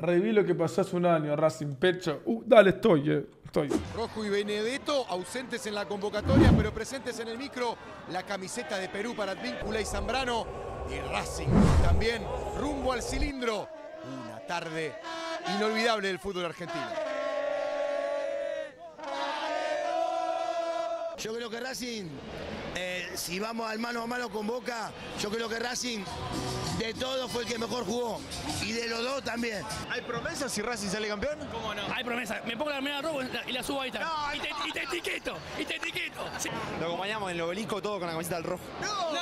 Reví lo que pasó hace un año, Racing Pecho. Uh, dale, estoy, eh, estoy. Rojo y Benedetto, ausentes en la convocatoria, pero presentes en el micro. La camiseta de Perú para Advíncula y Zambrano. Y Racing también, rumbo al cilindro. Una tarde inolvidable del fútbol argentino. Yo creo que Racing, eh, si vamos al mano a mano con Boca, yo creo que Racing de todos fue el que mejor jugó. Y de los dos también. ¿Hay promesas si Racing sale campeón? ¿Cómo no? Hay promesas. Me pongo la primera roja y la subo ahí. Está. y, te, y te etiqueto, y te etiqueto. Lo acompañamos en el obelisco todo con la camiseta del rojo. ¡No! no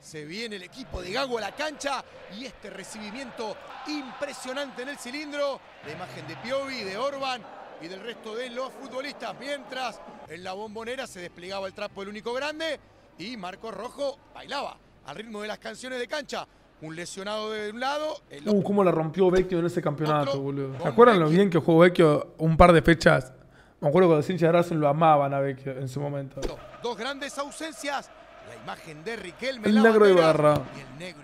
Se viene el equipo de Gago a la cancha y este recibimiento impresionante en el cilindro. La imagen de Piovi, de Orban y del resto de los futbolistas. Mientras en la bombonera se desplegaba el trapo el único grande y Marco Rojo bailaba al ritmo de las canciones de cancha. Un lesionado de un lado. El uh, cómo la rompió Vecchio en ese campeonato, boludo. ¿Se lo bien que jugó Vecchio un par de fechas? Me acuerdo que los hinchas de lo amaban a Vecchio en su momento. Dos grandes ausencias. La imagen de Riquelme. El negro Ibarra. Y el negro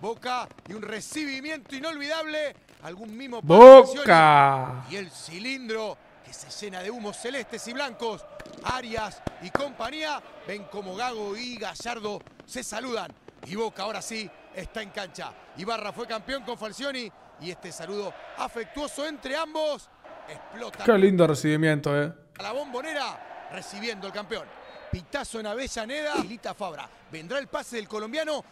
Boca y un recibimiento inolvidable. Algún mimo. ¡Boca! Y el cilindro que se llena de humos celestes y blancos. Arias y compañía ven como Gago y Gallardo se saludan. Y Boca ahora sí está en cancha. Ibarra fue campeón con Falcioni y este saludo afectuoso entre ambos explota. Qué lindo recibimiento, eh. A la bombonera recibiendo el campeón. Pitazo en Avellaneda, Lita Fabra. Vendrá el pase del colombiano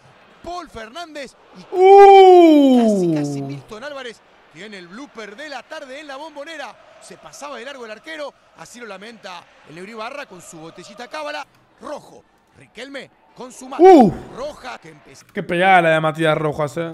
Paul Fernández y ¡Uh! casi, Milton Álvarez tiene el blooper de la tarde en la bombonera. Se pasaba de largo el arquero, así lo lamenta el Euribarra con su botellita cábala. Rojo, Riquelme con su mano uh. roja que empezó. Qué pegada la de Matías Rojas, eh.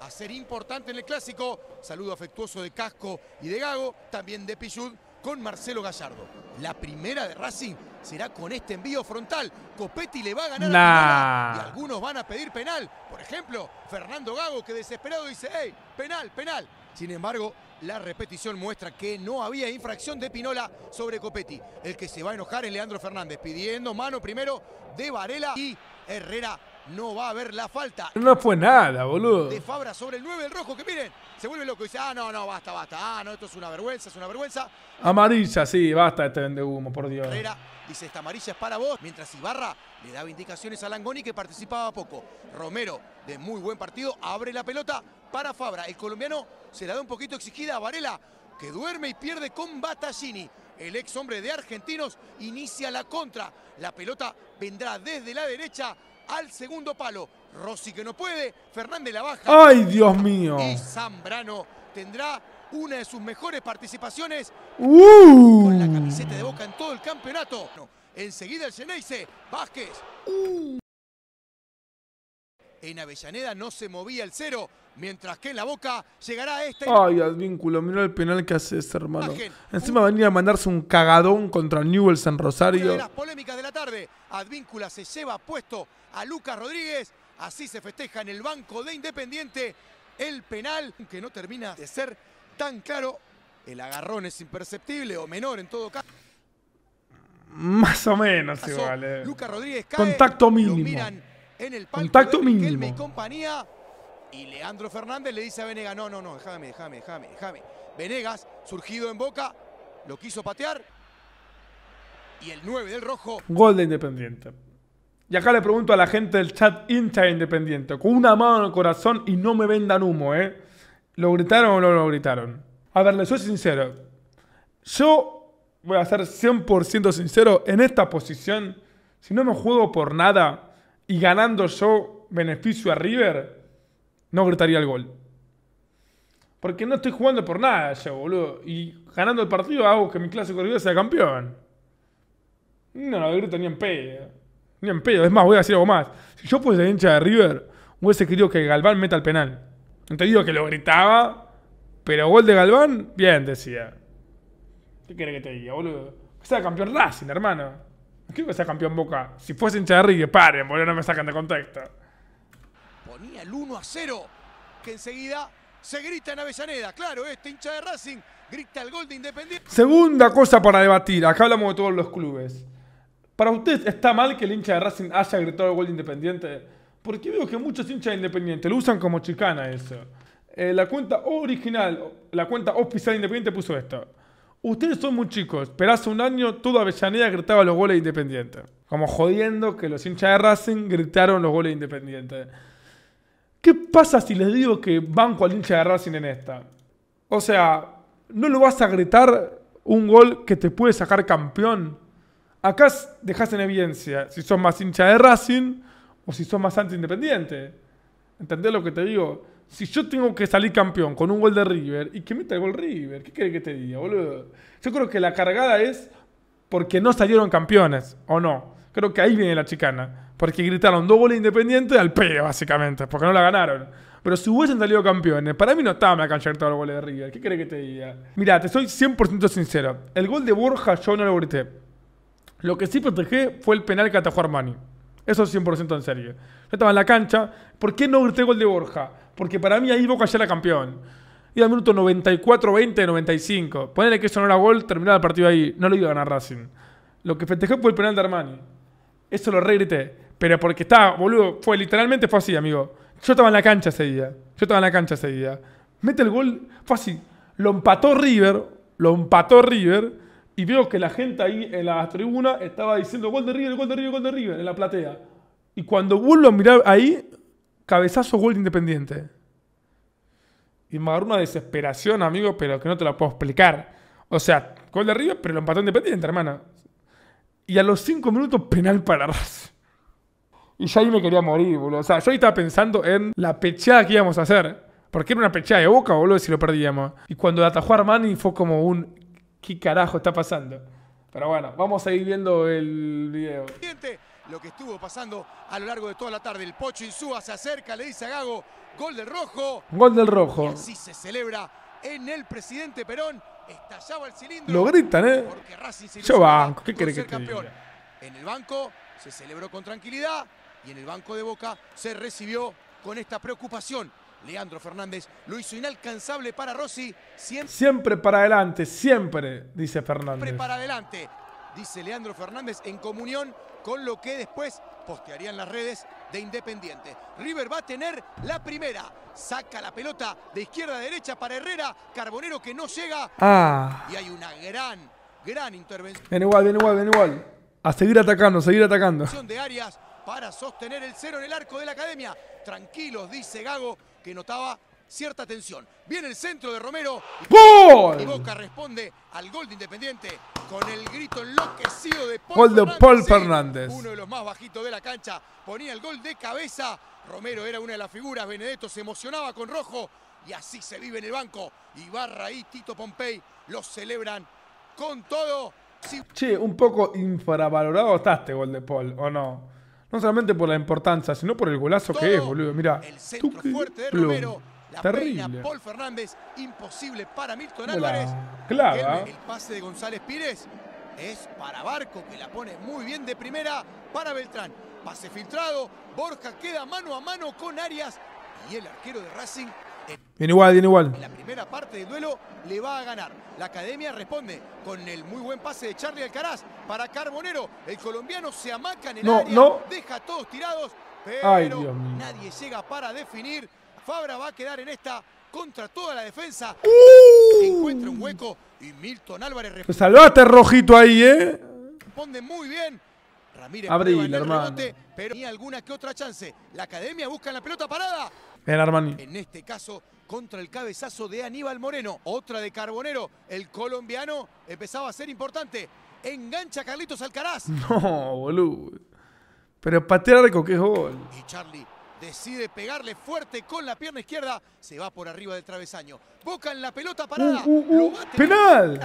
a ser importante en el clásico. Saludo afectuoso de Casco y de Gago, también de Pichud con Marcelo Gallardo. La primera de Racing será con este envío frontal. Copetti le va a ganar nah. y algunos van a pedir penal. Por ejemplo, Fernando Gago que desesperado dice, ¡ey! penal, penal. Sin embargo, la repetición muestra que no había infracción de Pinola sobre Copetti. El que se va a enojar es Leandro Fernández, pidiendo mano primero de Varela y Herrera no va a haber la falta. No fue nada, boludo. De Fabra sobre el 9, el rojo, que miren, se vuelve loco y dice, ah, no, no, basta, basta, ah, no, esto es una vergüenza, es una vergüenza. Amarilla, sí, basta este vende humo, por Dios. Herrera dice, esta amarilla es para vos, mientras Ibarra le daba indicaciones a Langoni que participaba poco. Romero, de muy buen partido, abre la pelota, para Fabra. El colombiano se la da un poquito exigida a Varela, que duerme y pierde con Battaglini. El ex hombre de Argentinos inicia la contra. La pelota vendrá desde la derecha al segundo palo. Rossi que no puede, Fernández la baja. ¡Ay, Dios mío! Y Zambrano tendrá una de sus mejores participaciones uh. con la camiseta de Boca en todo el campeonato. Enseguida el Geneise, Vázquez. Uh. En Avellaneda no se movía el cero. Mientras que en la boca llegará este. Ay, Advínculo, mira el penal que hace este hermano. Encima venía a mandarse un cagadón contra Newell San Rosario. Una las polémicas de la tarde. Advíncula se lleva puesto a Lucas Rodríguez. Así se festeja en el banco de Independiente el penal, aunque no termina de ser tan claro. El agarrón es imperceptible o menor en todo caso. Más o menos igual. Eh. Lucas Rodríguez Contacto mínimo. en el Contacto mínimo. compañía. Y Leandro Fernández le dice a Venegas, no, no, no, déjame, déjame, déjame, déjame. Venegas, surgido en boca, lo quiso patear. Y el 9 del rojo. Gol de Independiente. Y acá le pregunto a la gente del chat hincha Independiente, con una mano en el corazón y no me vendan humo, ¿eh? ¿Lo gritaron o no lo gritaron? A ver, les soy sincero. Yo voy a ser 100% sincero en esta posición. Si no me juego por nada y ganando yo beneficio a River, no gritaría el gol. Porque no estoy jugando por nada yo, boludo. Y ganando el partido hago que mi clásico River sea campeón. No, no grito ni en pedo. Ni en pedo. Es más, voy a decir algo más. Si yo fuese hincha de River, hubiese querido que Galván meta el penal. Entendido que lo gritaba, pero gol de Galván, bien, decía. ¿Qué querés que te diga, boludo? Que sea campeón Racing, hermano. No quiero que sea campeón Boca. Si fuese hincha de River, paren, boludo, no me sacan de contexto el 1 a 0, que enseguida se grita en Avellaneda. Claro, este hincha de Racing grita el gol de Independiente. Segunda cosa para debatir, acá hablamos de todos los clubes. Para ustedes, ¿está mal que el hincha de Racing haya gritado el gol de Independiente? Porque veo que muchos hinchas de Independiente lo usan como chicana eso. Eh, la cuenta original, la cuenta oficial de Independiente puso esto. Ustedes son muy chicos, pero hace un año toda Avellaneda gritaba los goles de Independiente. Como jodiendo que los hinchas de Racing gritaron los goles de Independiente. ¿Qué pasa si les digo que banco al hincha de Racing en esta? O sea, ¿no lo vas a gritar un gol que te puede sacar campeón? Acá dejas en evidencia si son más hincha de Racing o si son más anti-independiente. ¿Entendés lo que te digo? Si yo tengo que salir campeón con un gol de River y que meta el gol River, ¿qué querés que te diga, boludo? Yo creo que la cargada es porque no salieron campeones, ¿o no? Creo que ahí viene la chicana. Porque gritaron dos goles independientes al pedo, básicamente, porque no la ganaron. Pero si hubiesen salido campeones, para mí no estaba la cancha todos los goles de River. ¿Qué crees que te diga? mira te soy 100% sincero. El gol de Borja yo no lo grité. Lo que sí protegé fue el penal que atajó Armani. Eso es 100% en serio. Yo estaba en la cancha. ¿Por qué no grité gol de Borja? Porque para mí ahí Boca ya era campeón. Iba al minuto 94, 20, 95. Ponerle que eso no era gol, terminaba el partido ahí. No lo iba a ganar Racing. Lo que festejé fue el penal de Armani. Eso lo regrité. Pero porque estaba, boludo, fue literalmente fue así, amigo. Yo estaba en la cancha ese día. Yo estaba en la cancha ese día. Mete el gol, fue así. Lo empató River, lo empató River. Y veo que la gente ahí en la tribuna estaba diciendo gol de River, gol de River, gol de River en la platea. Y cuando vuelvo lo miraba ahí, cabezazo gol Independiente. Y me agarró una desesperación, amigo, pero que no te la puedo explicar. O sea, gol de River, pero lo empató Independiente, hermana. Y a los cinco minutos, penal para Racing. Y ya ahí me quería morir, boludo. O sea, yo ahí estaba pensando en la pechada que íbamos a hacer. Porque era una pechada de boca, boludo, si lo perdíamos. Y cuando atajó Armani fue como un. ¿Qué carajo está pasando? Pero bueno, vamos a ir viendo el video. Lo que estuvo pasando a lo largo de toda la tarde. El Pocho Insúa se acerca, le dice a Gago, gol del rojo. Gol del rojo. Y se celebra en el presidente Perón. Estallaba el cilindro. Lo gritan, ¿eh? Yo banco, ¿qué querés que te En el banco se celebró con tranquilidad y en el banco de Boca se recibió con esta preocupación. Leandro Fernández lo hizo inalcanzable para Rossi. Siempre, para adelante, siempre, dice Fernández. Siempre para adelante, dice Leandro Fernández en comunión con lo que después postearían las redes de Independiente. River va a tener la primera. Saca la pelota de izquierda a derecha para Herrera. Carbonero que no llega. Ah. Y hay una gran, gran intervención. Ven igual, viene igual, viene igual. A seguir atacando, seguir atacando. De Arias para sostener el cero en el arco de la academia. Tranquilos, dice Gago, que notaba cierta tensión. Viene el centro de Romero. ¡Gol! Y Boca responde al gol de Independiente con el grito enloquecido de Paul, de Fernández, Paul Fernández. Uno de los más bajitos de la cancha. Ponía el gol de cabeza. Romero era una de las figuras. Benedetto se emocionaba con Rojo. Y así se vive en el banco. Ibarra y Tito Pompey lo celebran con todo. Che, un poco infravalorado está este gol de Paul, ¿o no? No solamente por la importancia, sino por el golazo que es, boludo. Mira, el centro fuerte de Romero, la terrible. Paul Fernández, imposible para Milton Álvarez. Claro. ¿ah? el pase de González Pires es para Barco, que la pone muy bien de primera para Beltrán. Pase filtrado, Borja queda mano a mano con Arias y el arquero de Racing Bien igual, bien igual. la primera parte del duelo le va a ganar. La academia responde con el muy buen pase de Charlie Alcaraz para Carbonero. El colombiano se amaca en el no, área, deja todos tirados, pero nadie llega para definir. Fabra va a quedar en esta contra toda la defensa. Uh. Encuentra un hueco y Milton Álvarez responde. rojito ahí, ¿eh? Responde muy bien. Ramírez Abril, el hermano. Rebote, pero ni alguna que otra chance. La academia busca la pelota parada. En este caso, contra el cabezazo de Aníbal Moreno. Otra de Carbonero. El colombiano empezaba a ser importante. Engancha Carlitos Alcaraz. No, boludo. Pero patear de qué Y Charlie decide pegarle fuerte con la pierna izquierda. Se va por arriba del travesaño. Boca en la pelota parada. Uh, uh, uh. ¡Penal!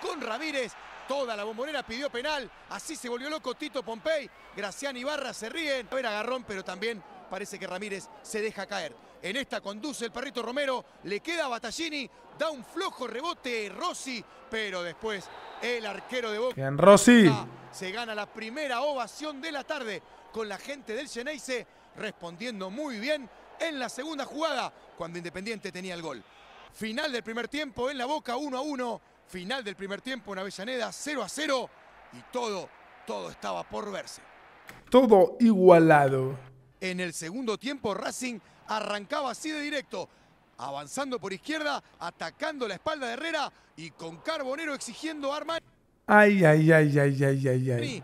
con Ramírez. Toda la bombonera pidió penal. Así se volvió loco Tito Pompey. Gracián Ibarra se ríen. A ver, agarrón, pero también Parece que Ramírez se deja caer. En esta conduce el perrito Romero, le queda a Battaglini, da un flojo rebote Rossi, pero después el arquero de Boca. en Rossi. Ah, se gana la primera ovación de la tarde con la gente del Geneise respondiendo muy bien en la segunda jugada cuando Independiente tenía el gol. Final del primer tiempo en la Boca 1 a 1, final del primer tiempo en Avellaneda 0 a 0 y todo, todo estaba por verse. Todo igualado. En el segundo tiempo Racing arrancaba así de directo, avanzando por izquierda, atacando la espalda de Herrera y con Carbonero exigiendo Armani. Ay, ay, ay, ay, ay, ay, ay.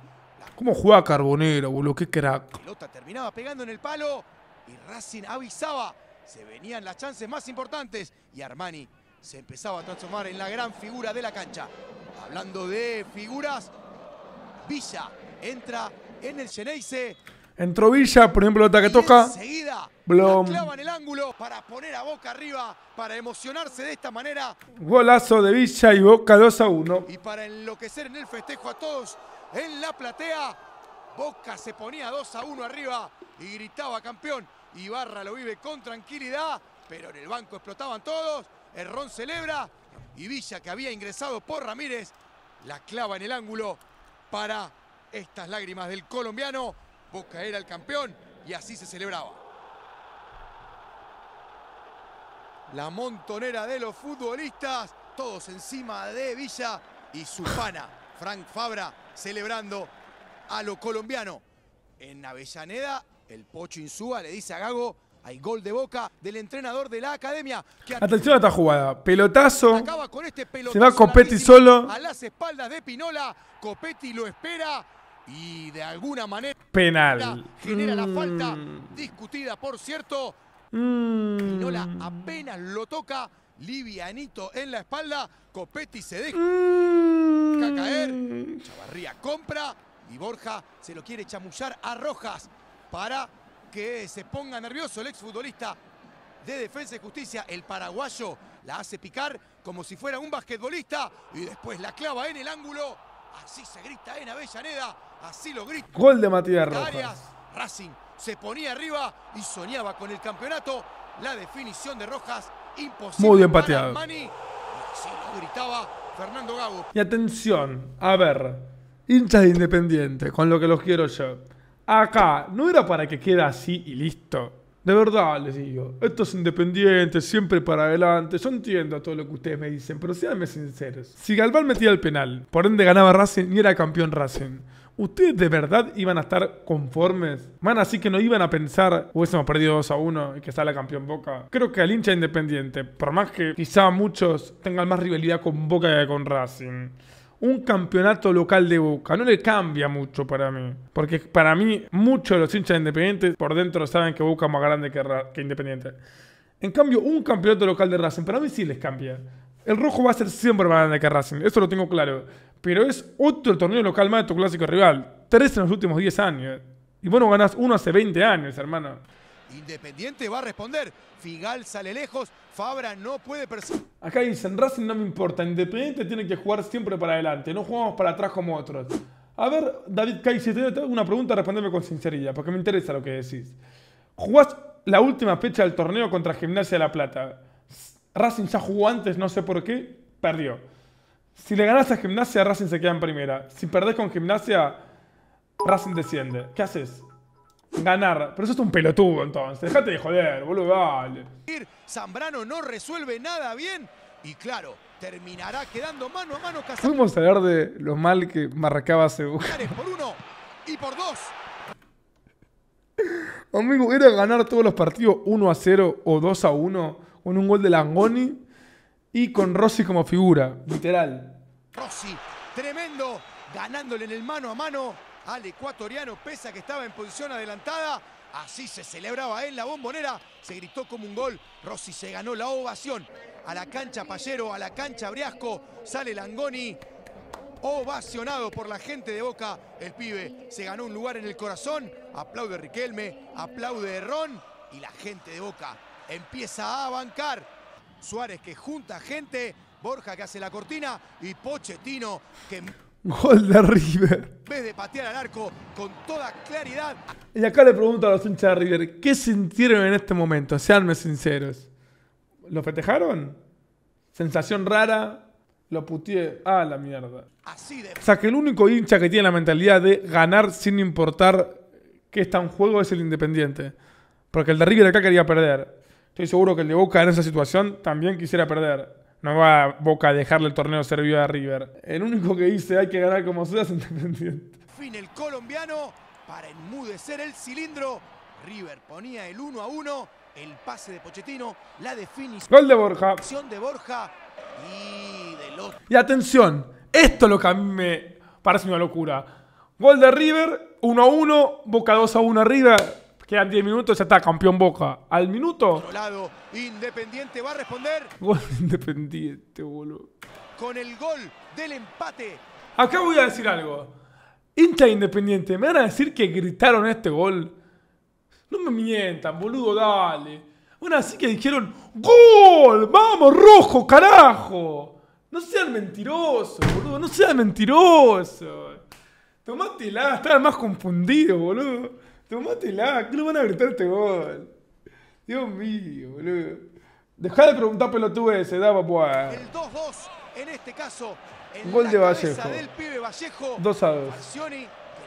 ¿Cómo juega Carbonero, boludo? Qué crack. La pelota terminaba pegando en el palo y Racing avisaba. Se venían las chances más importantes y Armani se empezaba a transformar en la gran figura de la cancha. Hablando de figuras, Villa entra en el Geneise Entró Villa, por ejemplo, la que toca. en el ángulo para poner a Boca arriba, para emocionarse de esta manera. Golazo de Villa y Boca 2 a 1. Y para enloquecer en el festejo a todos en la platea, Boca se ponía 2 a 1 arriba y gritaba campeón. Ibarra lo vive con tranquilidad, pero en el banco explotaban todos. Errón celebra y Villa, que había ingresado por Ramírez, la clava en el ángulo para estas lágrimas del colombiano. Boca era el campeón y así se celebraba. La montonera de los futbolistas, todos encima de Villa y su pana, Frank Fabra, celebrando a lo colombiano. En Avellaneda, el Pocho Insúa le dice a Gago, hay gol de boca del entrenador de la academia. Atención a esta jugada. Pelotazo. pelotazo este se va Copetti solo. A las espaldas de Pinola. Copetti lo espera. Y de alguna manera. Penal. Genera la falta mm. discutida, por cierto. Mm. Quinola apenas lo toca. Livianito en la espalda. Copetti se deja mm. caer. Chavarría compra. Y Borja se lo quiere chamullar a Rojas para que se ponga nervioso el exfutbolista de Defensa y Justicia, el paraguayo, la hace picar como si fuera un basquetbolista y después la clava en el ángulo. Así se grita en Avellaneda. Así lo Gol de Matías Rojas. Racing se ponía arriba y soñaba con el campeonato. La definición de Rojas imposible. Muy bien pateado. gritaba Fernando Gago. Y atención, a ver, hinchas de Independiente, con lo que los quiero yo. Acá, no era para que Queda así y listo. De verdad les digo, esto es Independiente siempre para adelante. Yo entiendo todo lo que ustedes me dicen, pero seanme sinceros. Si Galván metía el penal, por ende ganaba Racing y era campeón Racing. ¿Ustedes de verdad iban a estar conformes? van así que no iban a pensar, hubiésemos perdido 2 a 1 y que sale campeón Boca. Creo que al hincha independiente, por más que quizá muchos tengan más rivalidad con Boca que con Racing un campeonato local de Boca. No le cambia mucho para mí. Porque para mí, muchos de los hinchas independientes por dentro saben que Boca es más grande que, que, Independiente. En cambio, un campeonato local de Racing, para mí sí les cambia. El rojo va a ser siempre más grande que Racing, eso lo tengo claro. Pero es otro torneo local más de tu clásico rival. Tres en los últimos 10 años. Y bueno no ganás uno hace 20 años, hermano. Independiente va a responder. Figal sale lejos. Fabra no puede Acá dicen, Racing no me importa. Independiente tiene que jugar siempre para adelante. No jugamos para atrás como otros. A ver, David Kai, si te una pregunta, respondeme con sinceridad, porque me interesa lo que decís. Jugás la última fecha del torneo contra Gimnasia de La Plata. Racing ya jugó antes, no sé por qué, perdió. Si le ganas a Gimnasia, Racing se queda en primera. Si perdés con Gimnasia, Racing desciende. ¿Qué haces? Ganar. Pero eso es un pelotudo entonces. Dejate de joder, boludo, vale. Zambrano no resuelve nada bien. Y claro, terminará quedando mano a mano a hablar de lo mal que marcaba Cebu. Por uno y por dos. Amigo, era ganar todos los partidos 1 a 0 o 2 a 1 con un gol de Langoni y con Rossi como figura, literal. Rossi, tremendo, ganándole en el mano a mano al ecuatoriano, pesa que estaba en posición adelantada. Así se celebraba en la bombonera, se gritó como un gol. Rossi se ganó la ovación. A la cancha Payero, a la cancha Briasco, sale Langoni. Ovacionado por la gente de Boca, el pibe se ganó un lugar en el corazón. Aplaude Riquelme, aplaude Ron y la gente de Boca empieza a bancar Suárez que junta gente, Borja que hace la cortina y Pochettino que... Gol de River. En vez de patear al arco con toda claridad. Y acá le pregunto a los hinchas de River, ¿qué sintieron en este momento? Seanme sinceros. ¿Lo festejaron? Sensación rara, lo puteé ah, la mierda. O sea, que el único hincha que tiene la mentalidad de ganar sin importar qué está en juego es el Independiente. Porque el de River acá quería perder. Estoy seguro que el de Boca en esa situación también quisiera perder. No va Boca a dejarle el torneo servido a River. El único que dice hay que ganar como sea es Fin el colombiano para enmudecer el cilindro. River ponía el 1 a 1. El pase de Pochettino, la definición. Gol de Borja. de Borja y atención, esto es lo que a mí me parece una locura. Gol de River, 1 a 1, Boca 2 a 1 arriba. Quedan 10 minutos, ya está, campeón Boca. Al minuto. lado, Independiente va a responder. Gol Independiente, boludo. Con el gol del empate. Acá voy a decir algo. Incha Independiente, me van a decir que gritaron este gol. No me mientan, boludo, dale. Bueno, así que dijeron, ¡Gol! ¡Vamos, rojo, carajo! No seas mentiroso, boludo, no seas mentiroso. mentirosos. la estás más confundido, boludo. Tómatela, ¿qué lo van a gritar este gol? Dios mío, boludo. Dejá de preguntar pelotudo ese, da papá. El 2-2, en este caso, en gol de Vallejo. pibe Vallejo. 2 a 2. que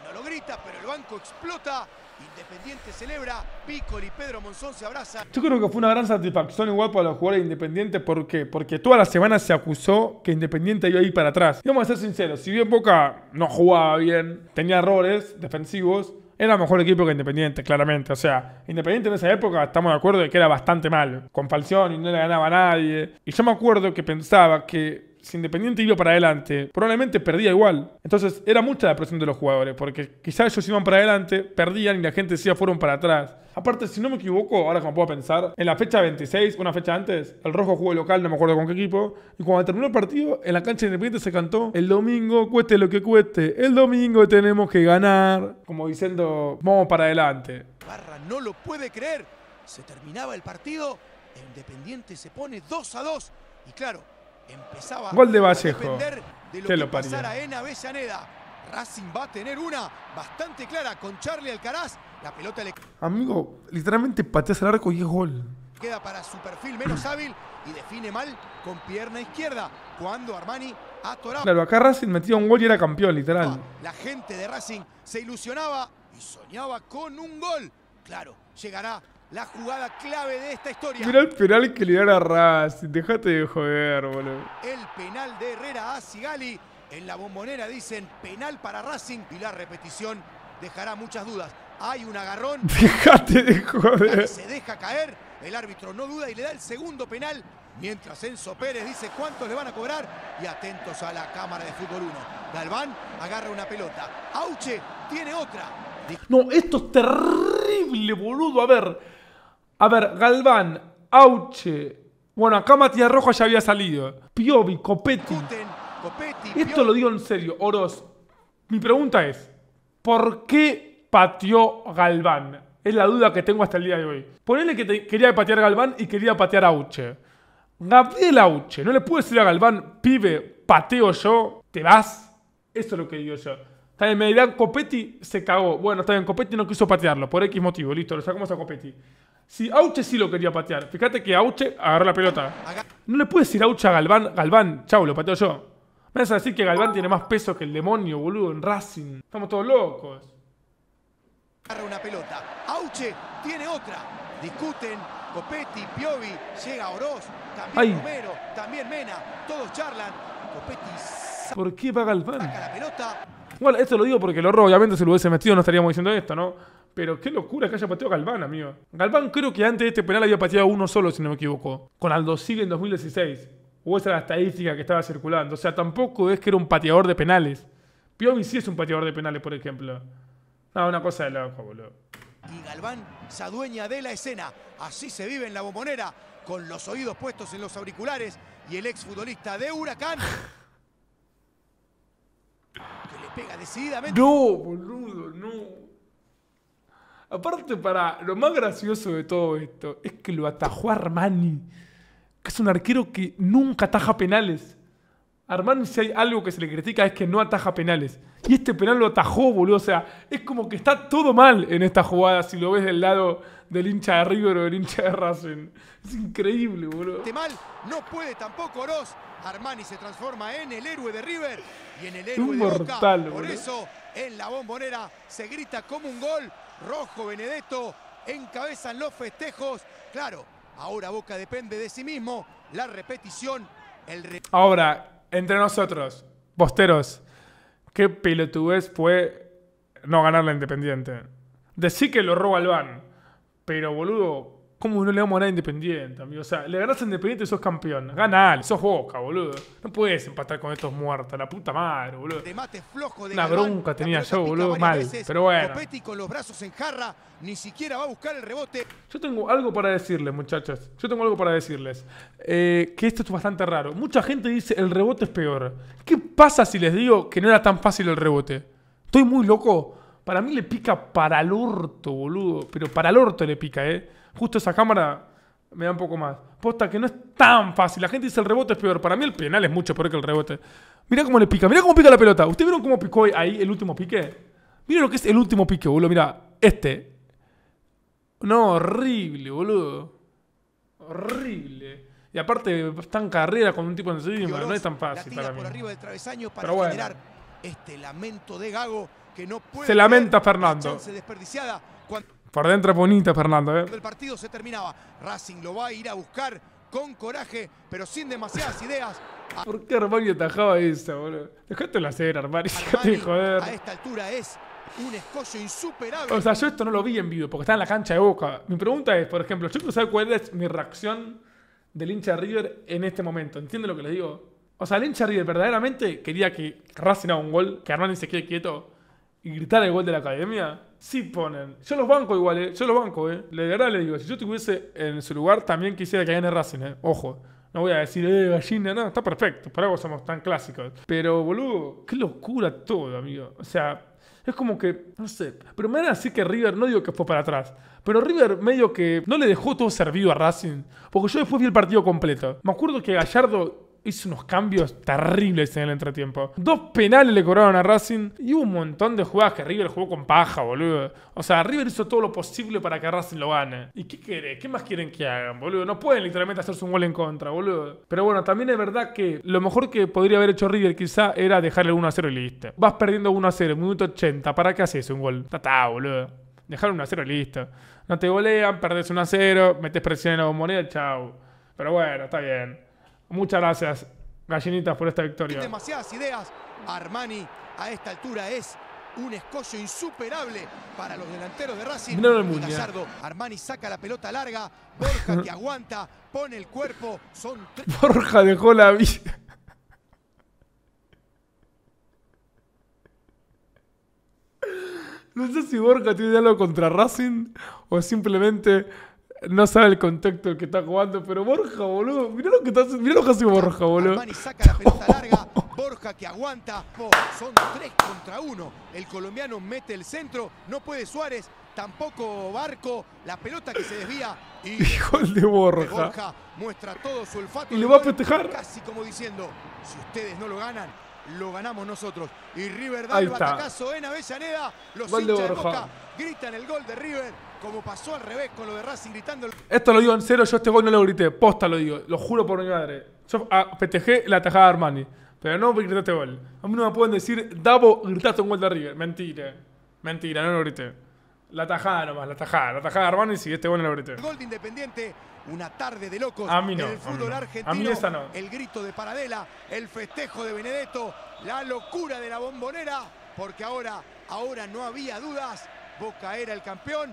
no lo grita, pero el banco explota. Independiente celebra, Piccoli y Pedro Monzón se abrazan. Yo creo que fue una gran satisfacción igual para los jugadores Independiente. ¿Por qué? Porque toda la semana se acusó que Independiente iba a ir para atrás. Y vamos a ser sinceros, si bien Boca no jugaba bien, tenía errores defensivos, era mejor equipo que Independiente, claramente. O sea, Independiente en esa época estamos de acuerdo de que era bastante malo. Con y no le ganaba a nadie. Y yo me acuerdo que pensaba que si Independiente iba para adelante, probablemente perdía igual. Entonces era mucha la presión de los jugadores, porque quizás ellos iban para adelante, perdían y la gente decía fueron para atrás. Aparte, si no me equivoco, ahora que me puedo pensar, en la fecha 26, una fecha antes, el Rojo jugó local, no me acuerdo con qué equipo, y cuando terminó el partido, en la cancha de Independiente se cantó, el domingo cueste lo que cueste, el domingo tenemos que ganar, como diciendo, vamos para adelante. Barra no lo puede creer, se terminaba el partido, Independiente se pone 2 a 2, y claro, Empezaba Gol de De lo que lo pasara en Avellaneda. Racing va a tener una bastante clara con Charlie Alcaraz. La pelota le... Amigo, literalmente pateas el arco y es gol. Queda para su perfil menos hábil y define mal con pierna izquierda. Cuando Armani atoraba... Claro, acá Racing metía un gol y era campeón, literal. La gente de Racing se ilusionaba y soñaba con un gol. Claro, llegará la jugada clave de esta historia. mira el penal que le dan a Racing, dejate de joder, boludo. El penal de Herrera a Sigali. En la bombonera dicen penal para Racing y la repetición dejará muchas dudas. Hay un agarrón. Dejate de joder. Se deja caer. El árbitro no duda y le da el segundo penal. Mientras Enzo Pérez dice cuántos le van a cobrar. Y atentos a la cámara de fútbol 1. Galván agarra una pelota. Auche tiene otra. No, esto es terrible, boludo. A ver. A ver, Galván, Auche. Bueno, acá Matías Rojo ya había salido. Piovi, Copetti. Esto lo digo en serio, Oros. Mi pregunta es, ¿por qué pateó Galván? Es la duda que tengo hasta el día de hoy. Ponele que quería patear Galván y quería patear Auche. Gabriel Auche, no le puedo decir a Galván, pibe, pateo yo, te vas. Eso es lo que digo yo. También me dirán, Copetti se cagó. Bueno, está bien, Copetti no quiso patearlo, por X motivo. Listo, lo sacamos a Copetti. Si Auche sí lo quería patear. Fíjate que Auche agarró la pelota. No le puedes decir Auche a Galván. Galván, chau, lo pateo yo. Me vas a decir que Galván tiene más peso que el demonio, boludo, en Racing. Estamos todos locos. Agarra una pelota. Auche tiene otra. Discuten. Copetti, Piovi, llega también Romero, también Mena. Todos charlan. Copetti ¿Por qué va Galván? pelota. Bueno, esto lo digo porque el horror obviamente si lo hubiese metido no estaríamos diciendo esto, ¿no? Pero qué locura que haya pateado Galván, amigo. Galván creo que antes de este penal había pateado uno solo, si no me equivoco. Con Aldo sigue en 2016. O esa la estadística que estaba circulando. O sea, tampoco es que era un pateador de penales. Piovi sí es un pateador de penales, por ejemplo. No, una cosa de loco, boludo. Y Galván se adueña de la escena. Así se vive en la bombonera, con los oídos puestos en los auriculares y el exfutbolista de Huracán. que le pega decididamente. No, boludo, no. Aparte, para lo más gracioso de todo esto es que lo atajó Armani, que es un arquero que nunca ataja penales. Armani, si hay algo que se le critica, es que no ataja penales. Y este penal lo atajó, boludo. O sea, es como que está todo mal en esta jugada si lo ves del lado del hincha de River o del hincha de Racing. Es increíble, boludo. Este mal no puede tampoco Oroz. Armani se transforma en el héroe de River y en el héroe de Boca. Por eso, en la bombonera se grita como un gol Rojo Benedetto encabezan los festejos. Claro, ahora Boca depende de sí mismo. La repetición. El ahora, entre nosotros, posteros, qué pelotudez fue no ganar la Independiente. Decí que lo roba Albán, pero boludo, ¿Cómo no le vamos a ganar Independiente, amigo? O sea, le ganás a Independiente y sos campeón. Ganale, sos boca, boludo. No puedes empatar con estos muertos, la puta madre, boludo. Flojo de Una bronca tenía yo, boludo, mal. pero bueno. Con los brazos en jarra, ni siquiera va a buscar el rebote. Yo tengo algo para decirles, muchachos. Yo tengo algo para decirles. Eh, que esto es bastante raro. Mucha gente dice el rebote es peor. ¿Qué pasa si les digo que no era tan fácil el rebote? Estoy muy loco. Para mí le pica para el orto, boludo. Pero para el orto le pica, eh. Justo esa cámara me da un poco más. Posta que no es tan fácil. La gente dice el rebote es peor. Para mí el penal es mucho peor que el rebote. Mira cómo le pica. Mira cómo pica la pelota. ¿Ustedes vieron cómo picó ahí el último pique? Mira lo que es el último pique, boludo. Mirá, este. No, horrible, boludo. Horrible. Y aparte, está en carrera con un tipo de... No es tan fácil para mí. Pero este lamento de Se lamenta Fernando. Cuando... Por dentro bonita, Fernando. ¿eh? El partido se terminaba. Racing lo va a ir a buscar con coraje, pero sin demasiadas ideas. ¿Por qué Armani atajaba eso, boludo? Dejate la hacer, Armani. joder. A esta altura es un escollo insuperable. O sea, yo esto no lo vi en vivo porque está en la cancha de Boca. Mi pregunta es, por ejemplo, yo quiero saber cuál es mi reacción del hincha River en este momento. ¿Entienden lo que le digo? O sea, el hincha River verdaderamente quería que Racing haga un gol, que Armani se quede quieto y gritar el gol de la academia. Sí ponen. Yo los banco igual, ¿eh? Yo los banco, ¿eh? le verdad le digo, si yo estuviese en su lugar, también quisiera que gane Racing, ¿eh? Ojo. No voy a decir, eh, gallina, no, está perfecto. Para algo somos tan clásicos. Pero, boludo, qué locura todo, amigo. O sea, es como que, no sé. Pero me van a que River, no digo que fue para atrás. Pero River medio que no le dejó todo servido a Racing. Porque yo después vi el partido completo. Me acuerdo que Gallardo hizo unos cambios terribles en el entretiempo. Dos penales le cobraron a Racing y un montón de jugadas que River jugó con paja, boludo. O sea, River hizo todo lo posible para que Racing lo gane. ¿Y qué quiere? ¿Qué más quieren que hagan, boludo? No pueden literalmente hacerse un gol en contra, boludo. Pero bueno, también es verdad que lo mejor que podría haber hecho River quizá era dejarle 1 a 0 y listo. Vas perdiendo 1 a 0, minuto 80. ¿Para qué haces un gol? Tata, boludo. Dejar 1 a 0 y listo. No te golean, perdés 1 a 0, metes presión en la moneda, chau. Pero bueno, está bien. Muchas gracias, gallinitas, por esta victoria. Demasiadas ideas. Armani a esta altura es un escollo insuperable para los delanteros de Racing. No Gallardo, Armani saca la pelota larga, Borja que aguanta, pone el cuerpo, son Borja dejó la vida. No sé si Borja tiene algo contra Racing o simplemente no sabe el contexto que está jugando, pero Borja, boludo. Mirá lo que, está, mirá lo que hace Borja, boludo. Armani saca la pelota larga. Borja que aguanta. son tres contra uno. El colombiano mete el centro. No puede Suárez. Tampoco Barco. La pelota que se desvía. Y Hijo de Borja. Borja muestra todo su olfato. Y le va a festejar. Casi como diciendo, si ustedes no lo ganan, lo ganamos nosotros. Y River da el batacazo en Avellaneda. Los hinchas de Boca gritan el gol de River, como pasó al revés con lo de Racing gritando. Esto lo digo en cero, yo este gol no lo grité, posta lo digo, lo juro por mi madre. Yo ah, festejé la tajada de Armani, pero no grité este gol. A mí no me pueden decir, Davo, gritaste un gol de River. Mentira, mentira, no lo grité. La tajada nomás, la tajada, la tajada de Armani, sí, este gol no lo grité. El gol de Independiente, una tarde de locos. A mí no. En el fútbol argentino, a mí no. el grito de Paradela, el festejo de Benedetto, la locura de la bombonera, porque ahora, ahora no había dudas. Boca era el campeón.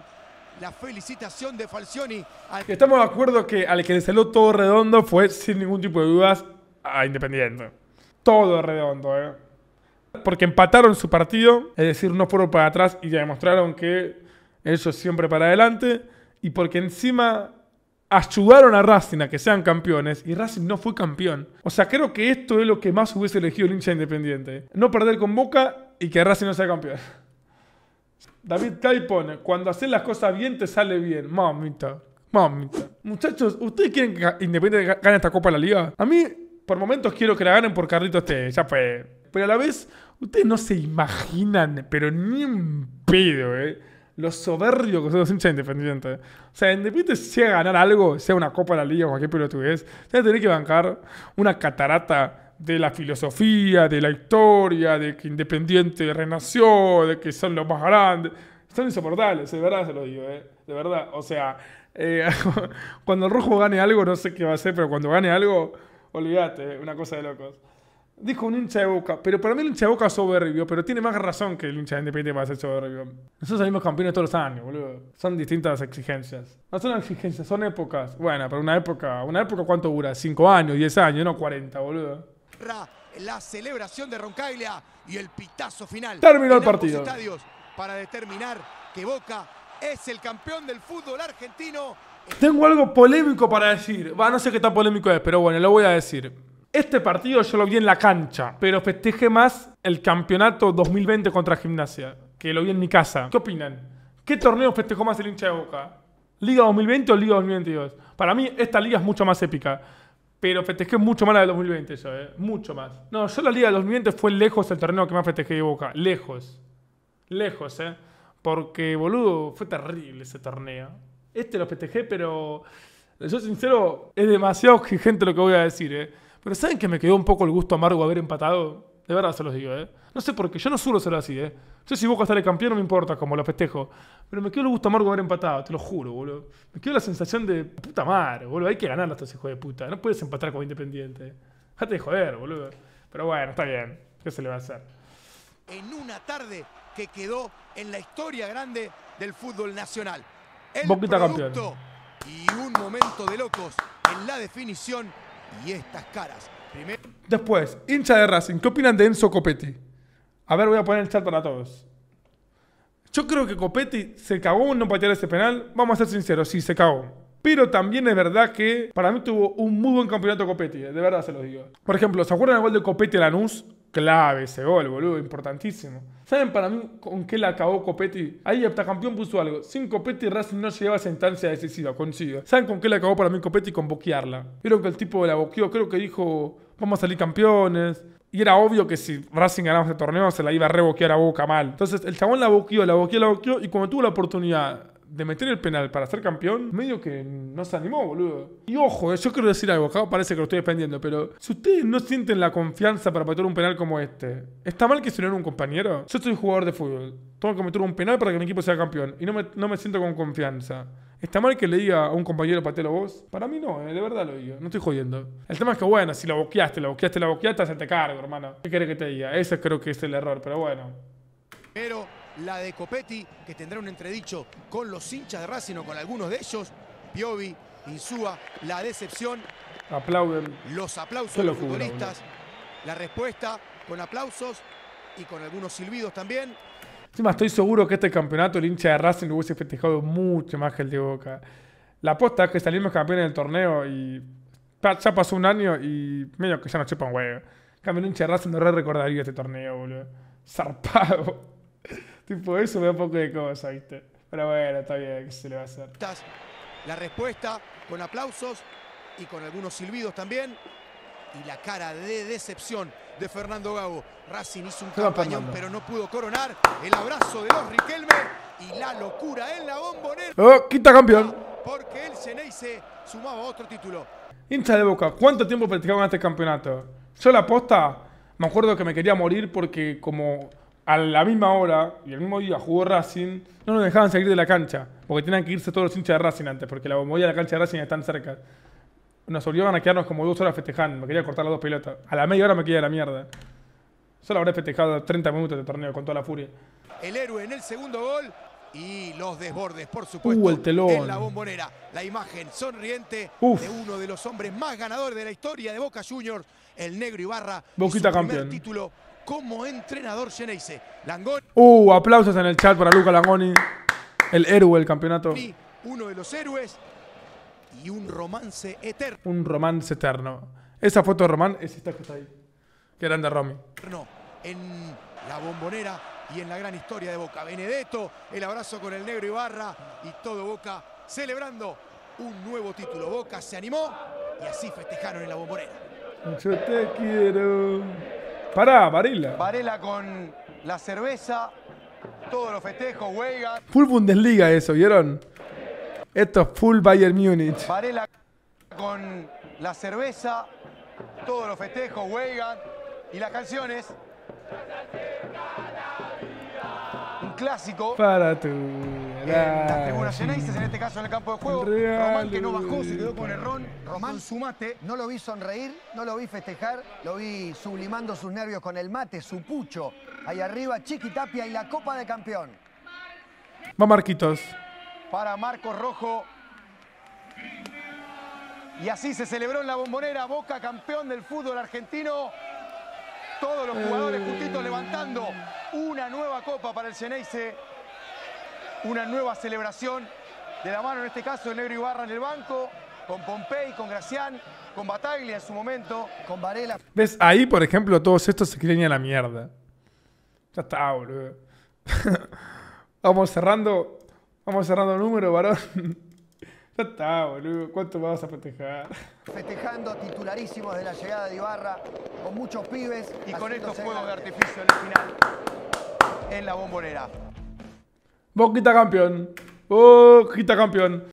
La felicitación de Falcioni. Estamos de acuerdo que al que le salió todo redondo fue, sin ningún tipo de dudas, a Independiente. Todo redondo, ¿eh? Porque empataron su partido, es decir, no fueron para atrás y ya demostraron que ellos siempre para adelante. Y porque encima ayudaron a Racing a que sean campeones y Racing no fue campeón. O sea, creo que esto es lo que más hubiese elegido el hincha independiente. No perder con Boca y que Racing no sea campeón. David Kai pone, cuando haces las cosas bien te sale bien. Mamita, mamita. Muchachos, ¿ustedes quieren que Independiente gane esta Copa de la Liga? A mí, por momentos, quiero que la ganen por carrito este, ya fue. Pero a la vez, ustedes no se imaginan, pero ni un pedo, eh. Los soberbio que son los hinchas Independiente. O sea, Independiente si a ganar algo, sea una Copa de la Liga o cualquier pelotudez, se va a tener que bancar una catarata de la filosofía, de la historia, de que Independiente renació, de que son los más grandes. Están insoportables, de verdad se lo digo, ¿eh? De verdad, o sea, eh, cuando el rojo gane algo, no sé qué va a hacer, pero cuando gane algo, olvídate, eh, una cosa de locos. Dijo un hincha de boca, pero para mí el hincha de boca es soberbio, pero tiene más razón que el hincha de Independiente para ser soberbio. Nosotros salimos campeones todos los años, boludo. Son distintas exigencias. No son exigencias, son épocas. Bueno, pero una época, ¿una época cuánto dura? ¿5 años, 10 años, no 40, boludo? la celebración de Roncaglia y el pitazo final. Terminó el partido. para determinar que Boca es el campeón del fútbol argentino. Tengo algo polémico para decir. Va, no sé qué tan polémico es, pero bueno, lo voy a decir. Este partido yo lo vi en la cancha, pero festejé más el campeonato 2020 contra Gimnasia, que lo vi en mi casa. ¿Qué opinan? ¿Qué torneo festejó más el hincha de Boca? ¿Liga 2020 o Liga 2022? Para mí esta liga es mucho más épica. Pero festejé mucho más la del 2020 yo, ¿eh? Mucho más. No, yo la Liga del 2020 fue lejos el torneo que más festejé de Boca. Lejos. Lejos, ¿eh? Porque, boludo, fue terrible ese torneo. Este lo festejé, pero... Yo, sincero, es demasiado exigente lo que voy a decir, ¿eh? Pero ¿saben que me quedó un poco el gusto amargo haber empatado? De verdad se los digo, ¿eh? No sé por qué, yo no suelo ser así, ¿eh? No sé si Boca sale campeón, no me importa, como lo festejo. Pero me quedó el gusto amargo haber empatado, te lo juro, boludo. Me quedó la sensación de puta madre, boludo. Hay que ganar a estos hijos de puta. No puedes empatar como independiente. Déjate de joder, boludo. Pero bueno, está bien. ¿Qué se le va a hacer? En una tarde que quedó en la historia grande del fútbol nacional. El Y un momento de locos en la definición y estas caras Después, hincha de Racing, ¿qué opinan de Enzo Copetti? A ver, voy a poner el chat para todos. Yo creo que Copetti se cagó en no patear ese penal. Vamos a ser sinceros, sí, se cagó. Pero también es verdad que para mí tuvo un muy buen campeonato Copetti, eh, de verdad se lo digo. Por ejemplo, ¿se acuerdan del gol de Copetti Lanús? Clave ese gol, boludo, importantísimo. ¿Saben para mí con qué la acabó Copetti? Ahí campeón puso algo. Sin Copetti, Racing no se lleva sentencia decisiva, consigo. ¿Saben con qué la acabó para mí Copetti? Con boquearla. Vieron que el tipo la boqueó, creo que dijo, vamos a salir campeones. Y era obvio que si Racing ganaba este torneo se la iba a reboquear a Boca mal. Entonces el chabón la boqueó, la boqueó, la boqueó. Y cuando tuvo la oportunidad de meter el penal para ser campeón, medio que no se animó, boludo. Y ojo, eh, yo quiero decir algo, acá parece que lo estoy defendiendo, pero si ustedes no sienten la confianza para patear un penal como este, ¿está mal que se un compañero? Yo soy jugador de fútbol, tengo que meter un penal para que mi equipo sea campeón y no me, siento con confianza. ¿Está mal que le diga a un compañero patelo vos? Para mí no, eh, de verdad lo digo, no estoy jodiendo. El tema es que, bueno, si la boqueaste, la boqueaste, la boqueaste, te cargo, hermano. ¿Qué quieres que te diga? Ese creo que es el error, pero bueno. Pero la de Copetti, que tendrá un entredicho con los hinchas de Racing o con algunos de ellos. Piovi, Insúa, la decepción. Aplauden. Los aplausos de los futbolistas. La respuesta con aplausos y con algunos silbidos también. Encima, estoy seguro que este campeonato el hincha de Racing lo hubiese festejado mucho más que el de Boca. La apuesta es que salimos campeones del torneo y ya pasó un año y medio que ya no chupan huevo. Cambio, el hincha de Racing no recordaría este torneo, boludo. Zarpado por eso me da un poco de cosa, ¿viste? Pero bueno, está bien, se le va a hacer? La respuesta con aplausos y con algunos silbidos también. Y la cara de decepción de Fernando Gago. Racing hizo un campañón, pero no pudo coronar. El abrazo de los Riquelme y la locura en la bombonera. Oh, quita campeón. Porque el se sumaba otro título. Hincha de Boca, ¿cuánto tiempo practicaban este campeonato? Yo la aposta, me acuerdo que me quería morir porque como a la misma hora y el mismo día jugó Racing, no nos dejaban salir de la cancha, porque tenían que irse todos los hinchas de Racing antes, porque la bombonera de la cancha de Racing tan cerca. Nos obligaban a quedarnos como dos horas festejando, me quería cortar las dos pelotas. A la media hora me quedé la mierda. Solo habré festejado 30 minutos de torneo con toda la furia. El héroe en el segundo gol y los desbordes, por uh, supuesto. el telón. En la bombonera. La imagen sonriente de uno de los hombres más ganadores de la historia de Boca Juniors, el negro Ibarra. Boquita su campeón. título como entrenador Geneise. Langoni. Uh, aplausos en el chat para Luca Langoni. El héroe del campeonato. Uno de los héroes y un romance eterno. Un romance eterno. Esa foto de Román es esta que está ahí. Qué grande Romy. En la bombonera y en la gran historia de Boca. Benedetto, el abrazo con el negro Ibarra y todo Boca celebrando un nuevo título. Boca se animó y así festejaron en la bombonera. Yo te quiero. Pará, Varela. Varela con la cerveza, todos los festejos, huelga. Full Bundesliga eso, ¿vieron? Esto es full Bayern munich Varela con la cerveza, todos los festejos, huelgan y las canciones. Un clásico. Para tú las tribunas Geneises, en este caso en el campo de juego. Román que no bajó, se quedó con el ron. Román su mate, No lo vi sonreír, no lo vi festejar, lo vi sublimando sus nervios con el mate, su pucho. Ahí arriba, Chiqui Tapia y la Copa de Campeón. Va Marquitos. Para Marcos Rojo. Y así se celebró en la bombonera Boca campeón del fútbol argentino. Todos los jugadores eh. juntitos levantando una nueva copa para el Ceneice una nueva celebración de la mano, en este caso, de Negro Ibarra en el banco, con Pompey, con Gracián, con Bataglia en su momento, con Varela. ¿Ves? Ahí, por ejemplo, todos estos se creen a la mierda. Ya está, boludo. vamos cerrando. Vamos cerrando el número, varón. ya está, boludo. ¿Cuánto vas a festejar? Festejando titularísimos de la llegada de Ibarra, con muchos pibes. Y con estos juegos de artificio en el final, en la bombonera. Boquita campeón. Boquita campeón.